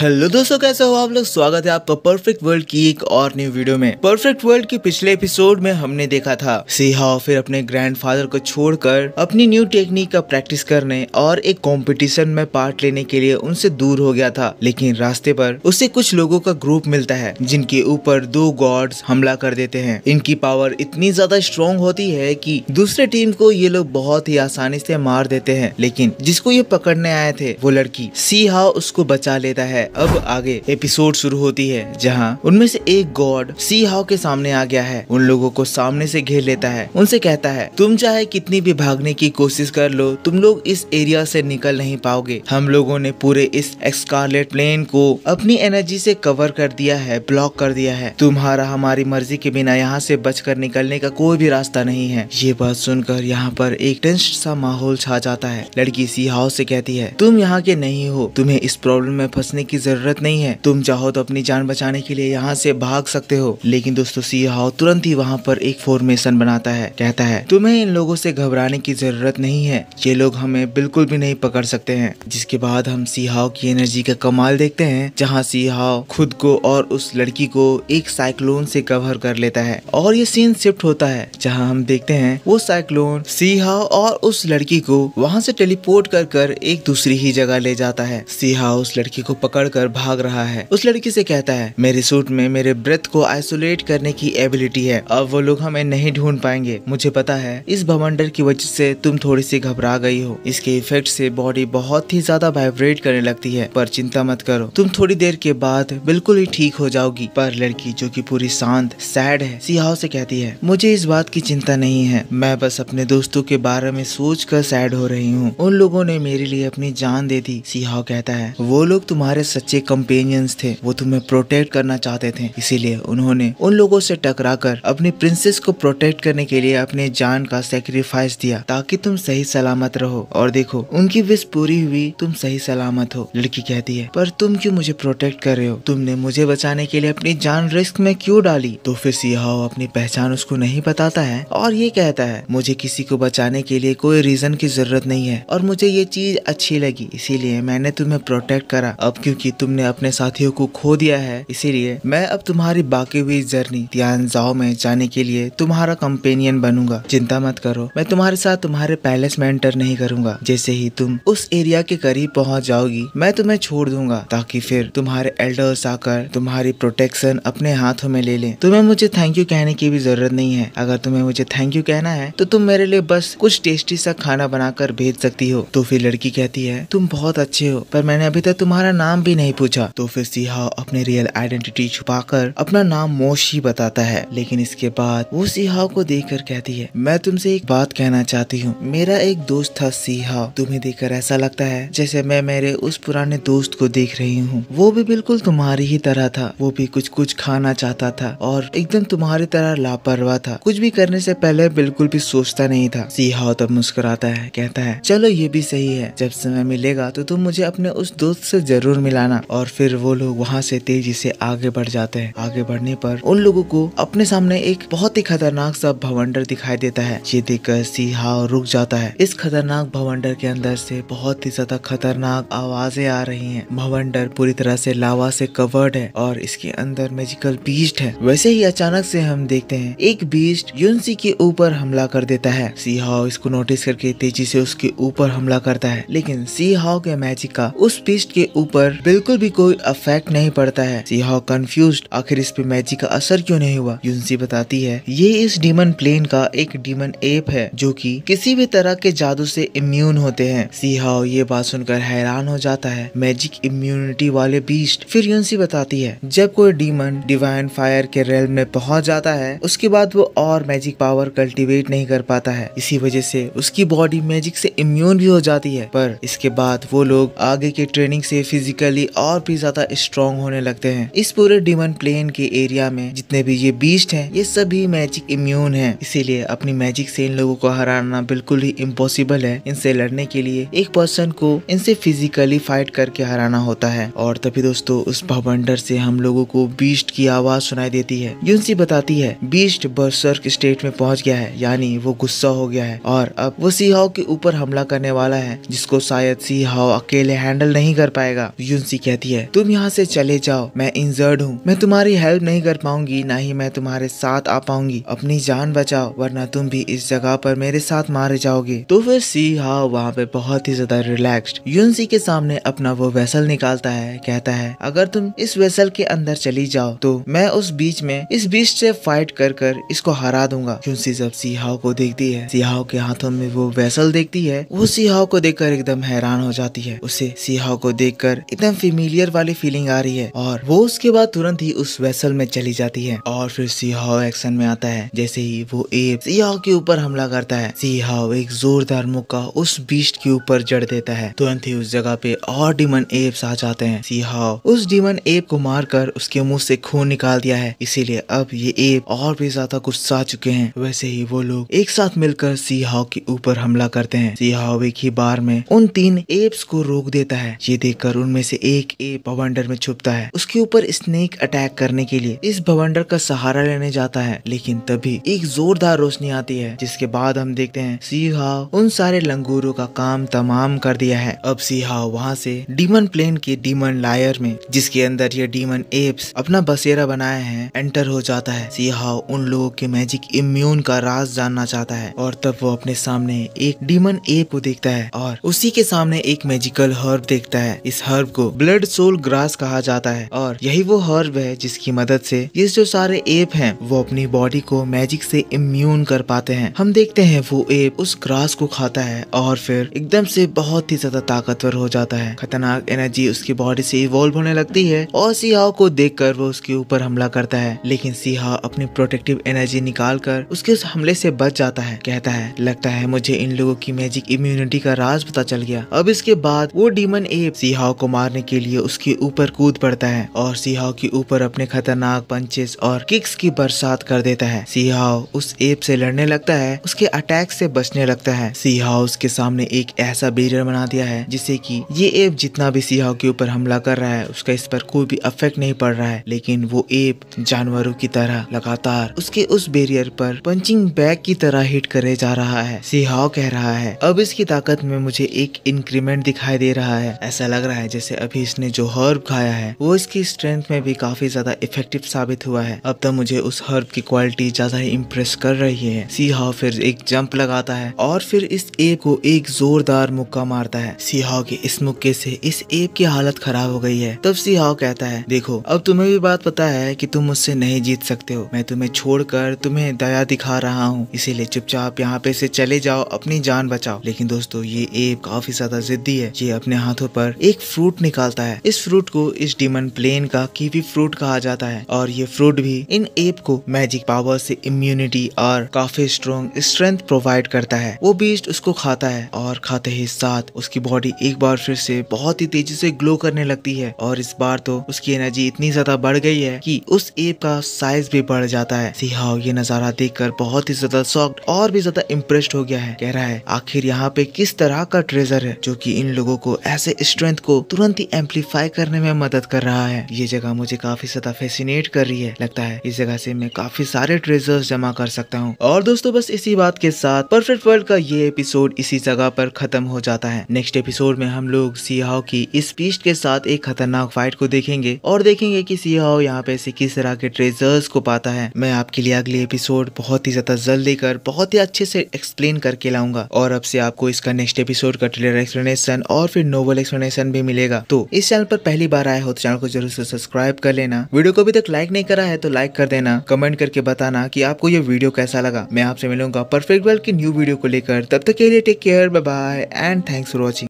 hello दोस्तों कैसे हो आप लोग स्वागत है आपका परफेक्ट वर्ल्ड की एक और न्यू वीडियो में परफेक्ट वर्ल्ड के पिछले एपिसोड में हमने देखा था सीहा फिर अपने ग्रैंडफादर को छोड़कर अपनी न्यू टेक्निक का प्रैक्टिस करने और एक कंपटीशन में पार्ट लेने के लिए उनसे दूर हो गया था लेकिन रास्ते पर उसे कुछ लोगों का ग्रुप मिलता है जिनके ऊपर दो गॉड हमला कर देते हैं इनकी पावर इतनी ज्यादा स्ट्रॉन्ग होती है की दूसरे टीम को ये लोग बहुत ही आसानी से मार देते हैं लेकिन जिसको ये पकड़ने आए थे वो लड़की सीहा उसको बचा लेता है अब आगे एपिसोड शुरू होती है जहाँ उनमें से एक गॉड सी हाउ के सामने आ गया है उन लोगों को सामने से घेर लेता है उनसे कहता है तुम चाहे कितनी भी भागने की कोशिश कर लो तुम लोग इस एरिया से निकल नहीं पाओगे हम लोगों ने पूरे इस एक्सकारलेट प्लेन को अपनी एनर्जी से कवर कर दिया है ब्लॉक कर दिया है तुम्हारा हमारी मर्जी के बिना यहाँ से बचकर निकलने का कोई भी रास्ता नहीं है ये बात सुनकर यहाँ पर एक टेंस सा माहौल छा जाता है लड़की सी हाउ से कहती है तुम यहाँ के नहीं हो तुम्हें इस प्रॉब्लम में फंसने की की जरूरत नहीं है तुम चाहो तो अपनी जान बचाने के लिए यहाँ से भाग सकते हो लेकिन दोस्तों हाउ तुरंत ही वहाँ पर एक फॉर्मेशन बनाता है कहता है तुम्हें इन लोगों से घबराने की जरूरत नहीं है ये लोग हमें बिल्कुल भी नहीं पकड़ सकते हैं जिसके बाद हम हाउ की एनर्जी का कमाल देखते हैं जहाँ हाउ खुद को और उस लड़की को एक साइक्लोन से कवर कर लेता है और ये सीन शिफ्ट होता है जहाँ हम देखते हैं वो साइक्लोन सीहाओ और उस लड़की को वहाँ से टेलीपोर्ट कर कर एक दूसरी ही जगह ले जाता है सीहाओ उस लड़की को पकड़ पकड़कर भाग रहा है उस लड़की से कहता है मेरे सूट में मेरे ब्रेथ को आइसोलेट करने की एबिलिटी है अब वो लोग हमें नहीं ढूंढ पाएंगे मुझे पता है इस भवंडर की वजह से तुम थोड़ी सी घबरा गई हो इसके इफेक्ट से बॉडी बहुत ही ज्यादा वाइब्रेट करने लगती है पर चिंता मत करो तुम थोड़ी देर के बाद बिल्कुल ही ठीक हो जाओगी पर लड़की जो की पूरी शांत सैड है सियाह से कहती है मुझे इस बात की चिंता नहीं है मैं बस अपने दोस्तों के बारे में सोच कर सैड हो रही हूँ उन लोगों ने मेरे लिए अपनी जान दे दी सियाओ कहता है वो लोग तुम्हारे सच्चे कंपेनियंस थे वो तुम्हें प्रोटेक्ट करना चाहते थे इसीलिए उन्होंने उन लोगों से टकराकर अपनी प्रिंसेस को प्रोटेक्ट करने के लिए अपने जान का सेक्रीफाइस दिया ताकि तुम सही सलामत रहो और देखो उनकी विश पूरी हुई तुम सही सलामत हो लड़की कहती है पर तुम क्यों मुझे प्रोटेक्ट कर रहे हो तुमने मुझे बचाने के लिए अपनी जान रिस्क में क्यों डाली तो फिर सियाओ अपनी पहचान उसको नहीं बताता है और ये कहता है मुझे किसी को बचाने के लिए कोई रीजन की जरूरत नहीं है और मुझे ये चीज अच्छी लगी इसीलिए मैंने तुम्हें प्रोटेक्ट करा अब क्यों क्योंकि तुमने अपने साथियों को खो दिया है इसीलिए मैं अब तुम्हारी बाकी हुई जर्नी तियान जाओ में जाने के लिए तुम्हारा कंपेनियन बनूंगा चिंता मत करो मैं तुम्हारे साथ तुम्हारे पैलेस में एंटर नहीं करूंगा जैसे ही तुम उस एरिया के करीब पहुंच जाओगी मैं तुम्हें छोड़ दूंगा ताकि फिर तुम्हारे एल्डर्स आकर तुम्हारी प्रोटेक्शन अपने हाथों में ले लें तुम्हें मुझे थैंक यू कहने की भी जरूरत नहीं है अगर तुम्हें मुझे थैंक यू कहना है तो तुम मेरे लिए बस कुछ टेस्टी सा खाना बनाकर भेज सकती हो तो फिर लड़की कहती है तुम बहुत अच्छे हो पर मैंने अभी तक तुम्हारा नाम भी नहीं पूछा तो फिर सिहा अपने रियल आइडेंटिटी छुपाकर अपना नाम मोशी बताता है लेकिन इसके बाद वो सिहा को देखकर कहती है मैं तुमसे एक बात कहना चाहती हूँ मेरा एक दोस्त था सिहा तुम्हें देखकर ऐसा लगता है जैसे मैं मेरे उस पुराने दोस्त को देख रही हूँ वो भी बिल्कुल तुम्हारी ही तरह था वो भी कुछ कुछ खाना चाहता था और एकदम तुम्हारी तरह लापरवाह था कुछ भी करने से पहले बिल्कुल भी सोचता नहीं था सिहा तब मुस्कुराता है कहता है चलो ये भी सही है जब समय मिलेगा तो तुम मुझे अपने उस दोस्त से जरूर मिला मिलाना और फिर वो लोग वहाँ से तेजी से आगे बढ़ जाते हैं आगे बढ़ने पर उन लोगों को अपने सामने एक बहुत ही खतरनाक सा भवंडर दिखाई देता है ये देखकर सिहा रुक जाता है इस खतरनाक भवंडर के अंदर से बहुत ही ज्यादा खतरनाक आवाजें आ रही है भवंडर पूरी तरह से लावा से कवर्ड है और इसके अंदर मेजिकल बीस्ट है वैसे ही अचानक से हम देखते हैं एक बीस्ट यूनसी के ऊपर हमला कर देता है सीहाओ इसको नोटिस करके तेजी से उसके ऊपर हमला करता है लेकिन सीहाओ के मैजिक का उस बीस्ट के ऊपर बिल्कुल भी कोई अफेक्ट नहीं पड़ता है सिहा कंफ्यूज आखिर इस पे मैजिक का असर क्यों नहीं हुआ यूनसी बताती है ये इस डीमन प्लेन का एक डीमन एप है जो कि किसी भी तरह के जादू से इम्यून होते हैं सिहाओ ये बात सुनकर हैरान हो जाता है मैजिक इम्यूनिटी वाले बीस्ट फिर यूनसी बताती है जब कोई डीमन डिवाइन फायर के रेल में पहुंच जाता है उसके बाद वो और मैजिक पावर कल्टिवेट नहीं कर पाता है इसी वजह से उसकी बॉडी मैजिक से इम्यून भी हो जाती है पर इसके बाद वो लोग आगे के ट्रेनिंग से फिजिकल ग्रेजुअली और भी ज्यादा स्ट्रॉन्ग होने लगते हैं इस पूरे डिमन प्लेन के एरिया में जितने भी ये बीस्ट हैं ये सभी मैजिक इम्यून हैं इसीलिए अपनी मैजिक से इन लोगों को हराना बिल्कुल ही इम्पोसिबल है इनसे लड़ने के लिए एक पर्सन को इनसे फिजिकली फाइट करके हराना होता है और तभी दोस्तों उस भवंडर से हम लोगो को बीस्ट की आवाज सुनाई देती है यूनसी बताती है बीस्ट बर्सर्क स्टेट में पहुंच गया है यानी वो गुस्सा हो गया है और अब वो सीहाव के ऊपर हमला करने वाला है जिसको शायद सीहाव अकेले हैंडल नहीं कर पाएगा यून एजेंसी कहती है तुम यहाँ से चले जाओ मैं इंजर्ड हूँ मैं तुम्हारी हेल्प नहीं कर पाऊंगी ना ही मैं तुम्हारे साथ आ पाऊंगी अपनी जान बचाओ वरना तुम भी इस जगह पर मेरे साथ मारे जाओगे तो फिर सीहा वहाँ पे बहुत ही ज्यादा रिलैक्स्ड यूनसी के सामने अपना वो वेसल निकालता है कहता है अगर तुम इस वेसल के अंदर चली जाओ तो मैं उस बीच में इस बीच से फाइट कर कर इसको हरा दूंगा यूनसी जब सिहाओ को देखती है सिहाओ के हाथों में वो वेसल देखती है वो सिहाओ को देखकर एकदम हैरान हो जाती है उसे सिहाओ को देखकर इतना एकदम फेमिलियर वाली फीलिंग आ रही है और वो उसके बाद तुरंत ही उस वेसल में चली जाती है और फिर सीहाओ एक्शन में आता है जैसे ही वो एप सीहाओ के ऊपर हमला करता है सीहाओ एक जोरदार मुक्का उस बीस्ट के ऊपर जड़ देता है तुरंत ही उस जगह पे और डिमन एप्स आ जाते हैं सीहाओ उस डिमन एप को मारकर उसके मुंह से खून निकाल दिया है इसीलिए अब ये एप और भी ज्यादा गुस्सा चुके हैं वैसे ही वो लोग एक साथ मिलकर सीहाओ के ऊपर हमला करते हैं सीहाओ एक ही बार में उन तीन एप्स को रोक देता है ये देखकर उनमें से से एक ए भवंडर में छुपता है उसके ऊपर स्नेक अटैक करने के लिए इस भवंडर का सहारा लेने जाता है लेकिन तभी एक जोरदार रोशनी आती है जिसके बाद हम देखते हैं सीहा उन सारे लंगूरों का काम तमाम कर दिया है अब सीहा वहाँ से डीमन प्लेन के डीमन लायर में जिसके अंदर ये डीमन एप्स अपना बसेरा बनाए हैं एंटर हो जाता है सीहाव उन लोगों के मैजिक इम्यून का राज जानना चाहता है और तब वो अपने सामने एक डीमन एप को देखता है और उसी के सामने एक मैजिकल हर्ब देखता है इस हर्ब को ब्लड सोल ग्रास कहा जाता है और यही वो हर्ब है जिसकी मदद से ये जो सारे एप हैं वो अपनी बॉडी को मैजिक से इम्यून कर पाते हैं हम देखते हैं वो एप उस ग्रास को खाता है और फिर एकदम से बहुत ही ज्यादा ताकतवर हो जाता है खतरनाक एनर्जी उसकी बॉडी से इवॉल्व होने लगती है और सियाओ को देख कर वो उसके ऊपर हमला करता है लेकिन सिहा अपनी प्रोटेक्टिव एनर्जी निकाल कर उसके उस हमले से बच जाता है कहता है लगता है मुझे इन लोगों की मैजिक इम्यूनिटी का राज पता चल गया अब इसके बाद वो डीमन एप सिहाओ को मारने मारने के लिए उसके ऊपर कूद पड़ता है और सीहाओ के ऊपर अपने खतरनाक पंचेस और किक्स की बरसात कर देता है सीहाओ उस एप से लड़ने लगता है उसके अटैक से बचने लगता है सीहाओ उसके सामने एक ऐसा बेरियर बना दिया है जिससे कि ये एप जितना भी सीहाओ के ऊपर हमला कर रहा है उसका इस पर कोई भी अफेक्ट नहीं पड़ रहा है लेकिन वो एप जानवरों की तरह लगातार उसके उस बेरियर पर पंचिंग बैग की तरह हिट करे जा रहा है सीहाओ कह रहा है अब इसकी ताकत में मुझे एक इंक्रीमेंट दिखाई दे रहा है ऐसा लग रहा है जैसे अभी इसने जो हर्ब खाया है वो इसकी स्ट्रेंथ में भी काफी ज्यादा इफेक्टिव साबित हुआ है अब तो मुझे उस हर्ब की क्वालिटी ज्यादा ही इम्प्रेस कर रही है सिहा फिर एक जंप लगाता है और फिर इस एप को एक जोरदार मुक्का मारता है सिहा के इस मुक्के से इस एप की हालत खराब हो गई है तब सिहा कहता है देखो अब तुम्हें भी बात पता है कि तुम मुझसे नहीं जीत सकते हो मैं तुम्हें छोड़कर तुम्हें दया दिखा रहा हूँ इसीलिए चुपचाप यहाँ पे से चले जाओ अपनी जान बचाओ लेकिन दोस्तों ये एप काफी ज्यादा जिद्दी है ये अपने हाथों पर एक फ्रूट निकाल निकालता है इस फ्रूट को इस डिमन प्लेन का कीवी फ्रूट कहा जाता है और ये फ्रूट भी इन एप को मैजिक पावर से इम्यूनिटी और काफी स्ट्रॉन्ग स्ट्रेंथ प्रोवाइड करता है वो बीस्ट उसको खाता है और खाते ही साथ उसकी बॉडी एक बार फिर से बहुत ही तेजी से ग्लो करने लगती है और इस बार तो उसकी एनर्जी इतनी ज्यादा बढ़ गई है कि उस एप का साइज भी बढ़ जाता है सिहाओ ये नजारा देखकर बहुत ही ज्यादा सॉफ्ट और भी ज्यादा इम्प्रेस्ड हो गया है कह रहा है आखिर यहाँ पे किस तरह का ट्रेजर है जो की इन लोगों को ऐसे स्ट्रेंथ को तुरंत ही ही एम्पलीफाई करने में मदद कर रहा है ये जगह मुझे काफी ज्यादा फैसिनेट कर रही है लगता है इस जगह से मैं काफी सारे ट्रेजर्स जमा कर सकता हूँ और दोस्तों बस इसी बात के साथ परफेक्ट वर्ल्ड का ये एपिसोड इसी जगह पर खत्म हो जाता है नेक्स्ट एपिसोड में हम लोग सियाओ की इस पीस्ट के साथ एक खतरनाक फाइट को देखेंगे और देखेंगे की सियाओ यहाँ पे ऐसे किस तरह के ट्रेजर्स को पाता है मैं आपके लिए अगले एपिसोड बहुत ही ज्यादा जल्दी कर बहुत ही अच्छे से एक्सप्लेन करके लाऊंगा और अब से आपको इसका नेक्स्ट एपिसोड का ट्रेलर एक्सप्लेनेशन और फिर नोवल एक्सप्लेनेशन भी मिलेगा तो दोस्तों इस चैनल पर पहली बार आया हो तो चैनल को जरूर से सब्सक्राइब कर लेना वीडियो को अभी तक लाइक नहीं करा है तो लाइक कर देना कमेंट करके बताना की आपको ये वीडियो कैसा लगा मैं आपसे मिलूंगा परफेक्ट वर्ल्ड की न्यू वीडियो को लेकर तब तक के लिए take care bye bye and thanks for watching